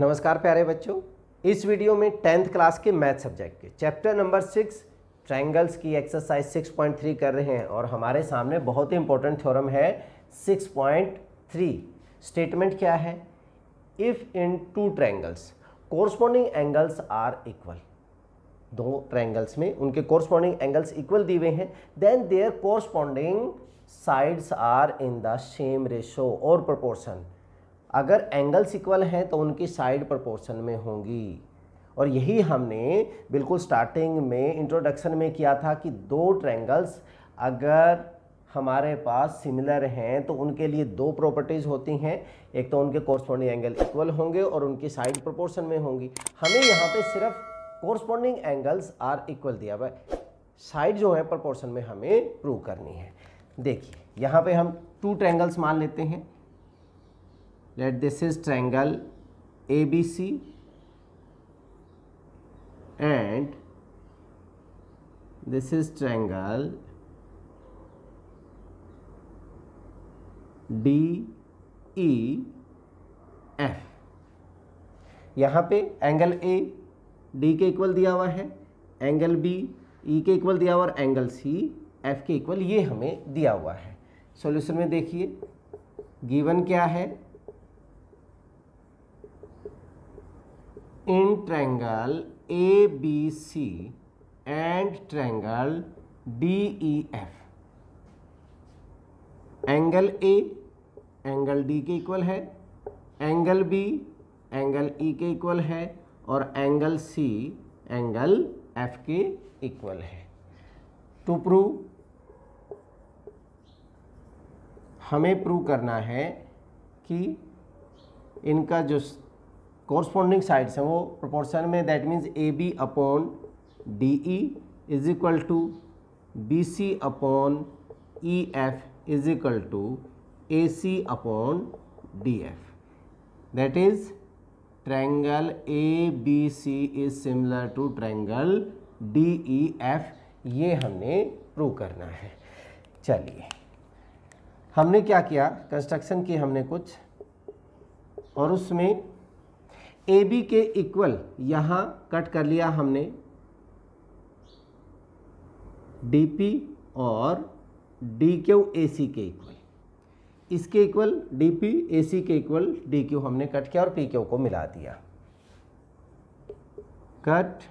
नमस्कार प्यारे बच्चों इस वीडियो में टेंथ क्लास के मैथ सब्जेक्ट के चैप्टर नंबर सिक्स ट्रायंगल्स की एक्सरसाइज 6.3 कर रहे हैं और हमारे सामने बहुत ही इंपॉर्टेंट थ्योरम है 6.3 स्टेटमेंट क्या है if in two triangles corresponding angles are equal दो ट्रायंगल्स में उनके कोरस्पॉन्डिंग एंगल्स इक्वल दिए हैं then their corresponding sides are in the same ratio और प्रपोर्सन अगर एंगल्स इक्वल हैं तो उनकी साइड प्रोपोर्शन में होंगी और यही हमने बिल्कुल स्टार्टिंग में इंट्रोडक्शन में किया था कि दो ट्रैंगल्स अगर हमारे पास सिमिलर हैं तो उनके लिए दो प्रॉपर्टीज़ होती हैं एक तो उनके कॉरस्पॉन्डिंग एंगल इक्वल होंगे और उनकी साइड प्रोपोर्शन में होंगी हमें यहाँ पे सिर्फ कॉरस्पॉन्डिंग एंगल्स आर इक्वल दिया हुआ साइड जो है प्रोपोर्शन में हमें प्रूव करनी है देखिए यहाँ पे हम टू ट्रैंगल्स मान लेते हैं let this is triangle ABC and this is triangle D E F यहाँ पे एंगल ए डी के इक्वल दिया हुआ है एंगल बी ई के इक्वल दिया हुआ और एंगल सी एफ के इक्वल ये हमें दिया हुआ है सॉल्यूशन में देखिए गिवन क्या है in A B C and triangle D E F angle A angle D के इक्वल है एंगल बी एंगल ई के इक्वल है और एंगल सी एंगल एफ के इक्वल है टू प्रूव हमें प्रूव करना है कि इनका जो कॉरस्पॉन्डिंग साइड्स हैं वो प्रोपोर्शन में that means A B upon D E is equal to B C upon E F is equal to A C upon D F that is triangle A B C is similar to triangle D E F ये हमने prove करना है चलिए हमने क्या किया construction की हमने कुछ और उसमें ए बी के इक्वल यहाँ कट कर लिया हमने डी पी और डी क्यू ए सी के इक्वल इसके equal D P A C के इक्वल डी क्यू हमने कट किया और पी क्यू को मिला दिया cut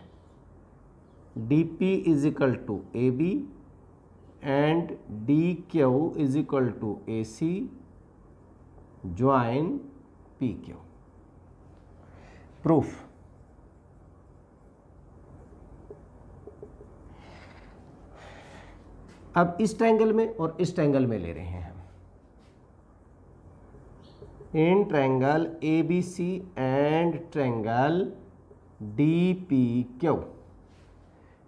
D P is equal to A B and D Q is equal to A C join P Q proof अब इस triangle में और इस ट्रैंगल में ले रहे हैं हम in triangle A B C and triangle D P Q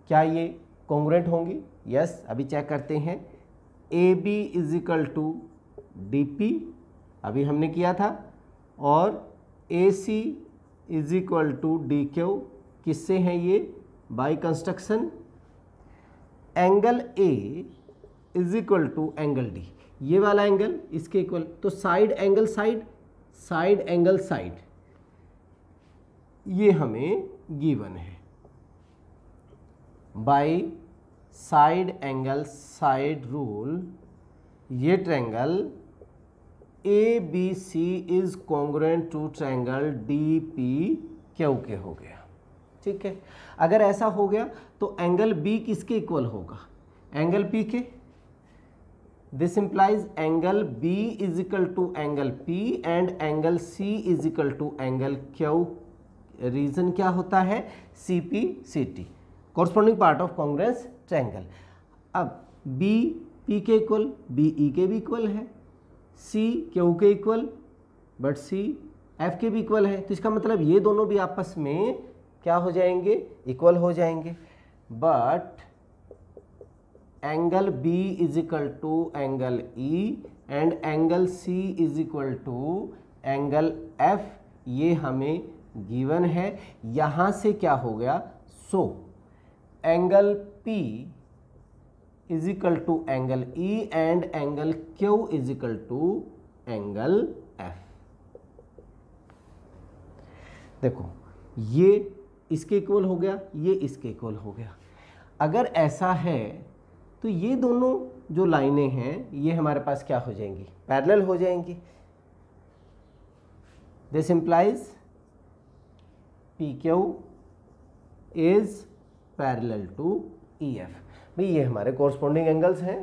क्या ये कॉन्ग्रेंट होंगी यस अभी चेक करते हैं A B is equal to D P अभी हमने किया था और A C is equal to D Q किससे हैं ये by construction angle A is equal to angle D ये वाला एंगल इसके इक्वल तो side angle side side angle side ये हमें गिवन है by side angle side rule ये triangle A B C is congruent to triangle D P Q के हो गया ठीक है अगर ऐसा हो गया तो एंगल बी किसके इक्वल होगा एंगल पी के this implies angle B is equal to angle P and angle C is equal to angle Q reason क्या होता है C P C T corresponding part of congruent triangle अब B P के equal B E के भी equal है सी ओ के equal but C F के भी इक्वल है तो इसका मतलब ये दोनों भी आपस में क्या हो जाएंगे इक्वल हो जाएंगे but angle B is equal to angle E and angle C is equal to angle F ये हमें गिवन है यहाँ से क्या हो गया so angle P is equal to angle E and angle Q is equal to angle F देखो ये इसके इक्वल हो गया ये इसके इक्वल हो गया अगर ऐसा है तो ये दोनों जो लाइनें हैं ये हमारे पास क्या हो जाएंगी पैरेलल हो जाएंगी this implies P Q is parallel to E F भाई ये हमारे कॉरस्पॉन्डिंग एंगल्स हैं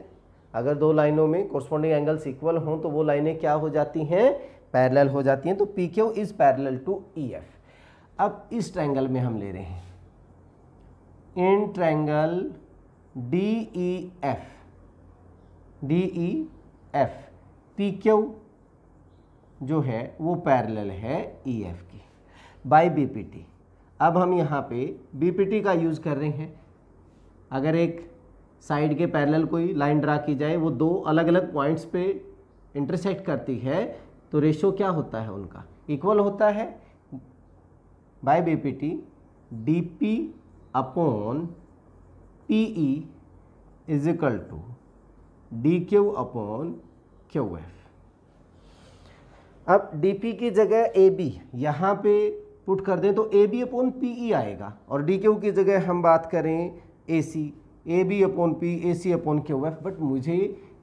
अगर दो लाइनों में कॉरस्पॉन्डिंग एंगल्स इक्वल हों तो वो लाइनें क्या हो जाती हैं पैरेलल हो जाती हैं तो P Q is parallel to E F अब इस ट्रैंगल में हम ले रहे हैं in triangle D E F D E F P Q जो है वो पैरेलल है ई e एफ की बाय टी अब हम यहाँ पे टी का यूज़ कर रहे हैं अगर एक साइड के पैरेलल कोई लाइन ड्रा की जाए वो दो अलग अलग पॉइंट्स पे इंटरसेक्ट करती है तो रेशो क्या होता है उनका इक्वल होता है by B P T D P upon P E e is equal to D Q upon Q F अब डी पी की जगह ए बी यहाँ पे पुट कर दें तो A B upon P E e आएगा और डी क्यू की जगह हम बात करें A C A B upon P A C upon Q F but मुझे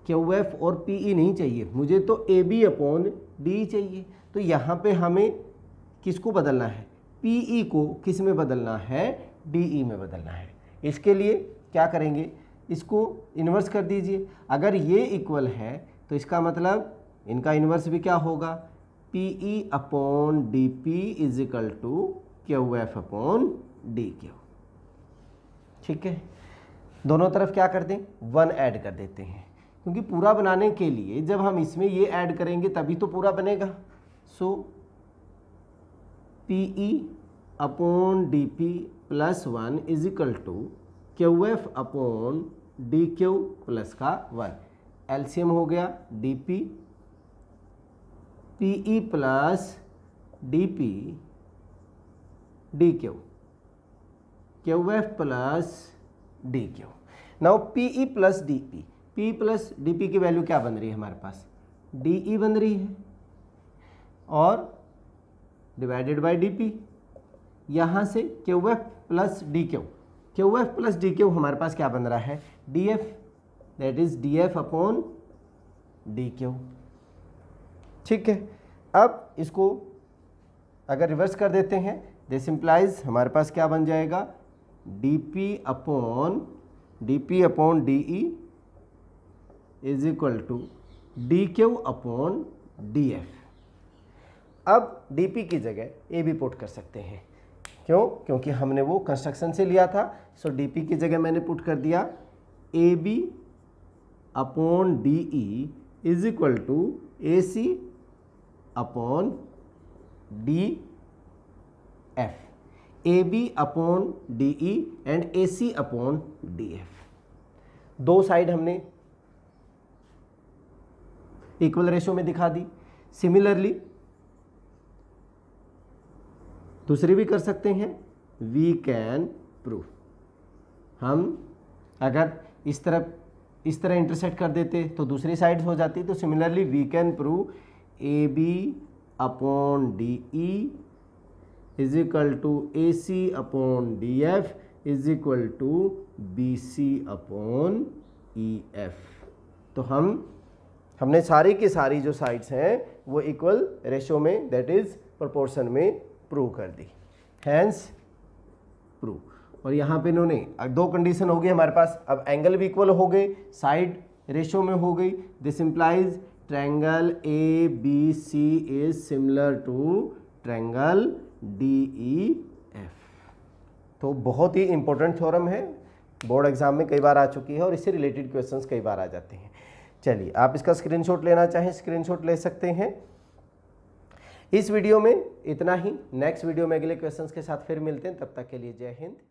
क्यू एफ और पी ई e नहीं चाहिए मुझे तो ए बी अपॉन डी चाहिए तो यहाँ पे हमें किसको बदलना है पी ई e को किस में बदलना है डी ई e में बदलना है इसके लिए क्या करेंगे इसको इन्वर्स कर दीजिए अगर ये इक्वल है तो इसका मतलब इनका इन्वर्स भी क्या होगा P E upon D P is equal to Q F upon D Q ठीक है दोनों तरफ क्या कर दें वन ऐड कर देते हैं क्योंकि पूरा बनाने के लिए जब हम इसमें ये ऐड करेंगे तभी तो पूरा बनेगा so P E upon D P plus one is equal to Q F upon D Q plus का वन एल्शियम हो गया D P P E plus D P D Q Q F plus D Q now P E plus D P P plus D P की value क्या बन रही है हमारे पास डी ई e बन रही है और डिवाइडेड बाय डी पी यहाँ से Q F plus D Q Q F plus D Q हमारे पास क्या बन रहा है D F that is D F upon D Q ठीक है अब इसको अगर रिवर्स कर देते हैं दिस इम्प्लाइज हमारे पास क्या बन जाएगा D P upon D P upon D E is equal to D Q upon D F अब डी पी की जगह ए भी पुट कर सकते हैं क्यों क्योंकि हमने वो कंस्ट्रक्शन से लिया था सो डी पी की जगह मैंने पुट कर दिया A B upon D E is equal to A C upon D F A B upon D E and A C upon D F दो साइड हमने इक्वल रेशो में दिखा दी सिमिलरली दूसरी भी कर सकते हैं वी कैन प्रूव हम अगर इस तरफ इस तरह इंटरसेक्ट कर देते तो दूसरी साइड हो जाती तो similarly we can prove A B upon D E is equal to A C upon D F is equal to B C upon E F तो हम हमने सारी की सारी जो साइड्स हैं वो इक्वल रेशो में दैट इज़ प्रोपोर्शन में प्रूव कर दी हैंस प्रूव और यहाँ पे इन्होंने दो कंडीशन हो गई हमारे पास अब एंगल भी इक्वल हो गए साइड रेशो में हो गई this implies triangle A B C is similar to triangle D E F तो बहुत ही इंपॉर्टेंट थ्योरम है बोर्ड एग्जाम में कई बार आ चुकी है और इससे रिलेटेड क्वेश्चंस कई बार आ जाते हैं चलिए आप इसका स्क्रीनशॉट लेना चाहें स्क्रीनशॉट ले सकते हैं इस वीडियो में इतना ही नेक्स्ट वीडियो में अगले क्वेश्चंस के साथ फिर मिलते हैं तब तक के लिए जय हिंद